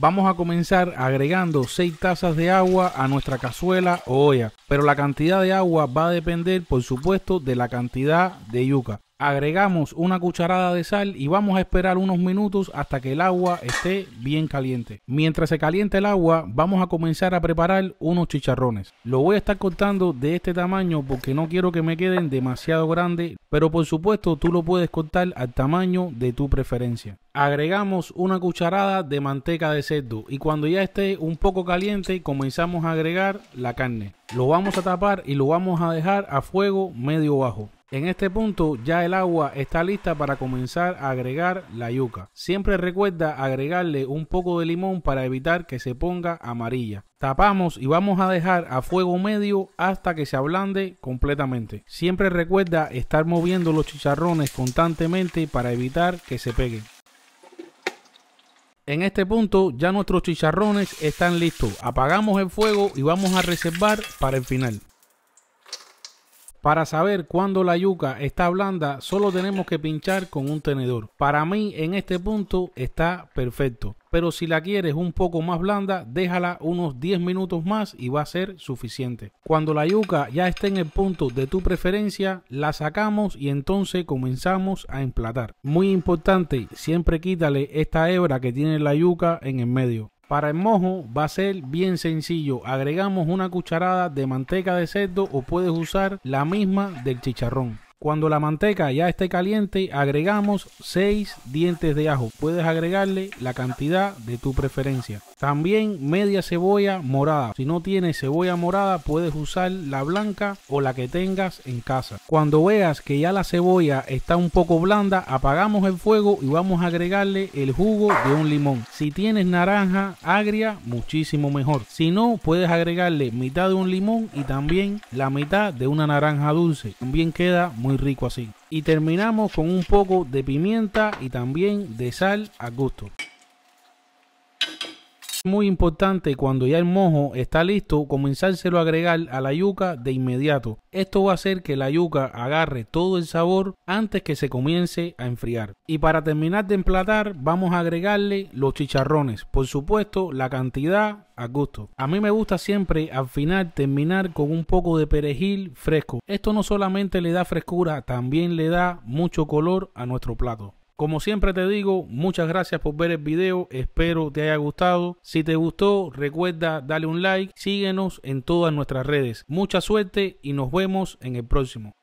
Vamos a comenzar agregando 6 tazas de agua a nuestra cazuela o olla, pero la cantidad de agua va a depender por supuesto de la cantidad de yuca agregamos una cucharada de sal y vamos a esperar unos minutos hasta que el agua esté bien caliente. Mientras se caliente el agua, vamos a comenzar a preparar unos chicharrones. Lo voy a estar cortando de este tamaño porque no quiero que me queden demasiado grandes, pero por supuesto tú lo puedes cortar al tamaño de tu preferencia. Agregamos una cucharada de manteca de cerdo y cuando ya esté un poco caliente comenzamos a agregar la carne. Lo vamos a tapar y lo vamos a dejar a fuego medio bajo. En este punto ya el agua está lista para comenzar a agregar la yuca. Siempre recuerda agregarle un poco de limón para evitar que se ponga amarilla. Tapamos y vamos a dejar a fuego medio hasta que se ablande completamente. Siempre recuerda estar moviendo los chicharrones constantemente para evitar que se peguen. En este punto ya nuestros chicharrones están listos. Apagamos el fuego y vamos a reservar para el final. Para saber cuándo la yuca está blanda, solo tenemos que pinchar con un tenedor. Para mí, en este punto está perfecto. Pero si la quieres un poco más blanda, déjala unos 10 minutos más y va a ser suficiente. Cuando la yuca ya esté en el punto de tu preferencia, la sacamos y entonces comenzamos a emplatar. Muy importante, siempre quítale esta hebra que tiene la yuca en el medio. Para el mojo va a ser bien sencillo. Agregamos una cucharada de manteca de cerdo o puedes usar la misma del chicharrón. Cuando la manteca ya esté caliente, agregamos 6 dientes de ajo. Puedes agregarle la cantidad de tu preferencia. También media cebolla morada. Si no tienes cebolla morada, puedes usar la blanca o la que tengas en casa. Cuando veas que ya la cebolla está un poco blanda, apagamos el fuego y vamos a agregarle el jugo de un limón. Si tienes naranja agria, muchísimo mejor. Si no, puedes agregarle mitad de un limón y también la mitad de una naranja dulce. También queda muy rico así. Y terminamos con un poco de pimienta y también de sal a gusto muy importante cuando ya el mojo está listo comenzárselo a agregar a la yuca de inmediato. Esto va a hacer que la yuca agarre todo el sabor antes que se comience a enfriar. Y para terminar de emplatar vamos a agregarle los chicharrones. Por supuesto la cantidad a gusto. A mí me gusta siempre al final terminar con un poco de perejil fresco. Esto no solamente le da frescura, también le da mucho color a nuestro plato. Como siempre te digo, muchas gracias por ver el video, espero te haya gustado. Si te gustó, recuerda darle un like, síguenos en todas nuestras redes. Mucha suerte y nos vemos en el próximo.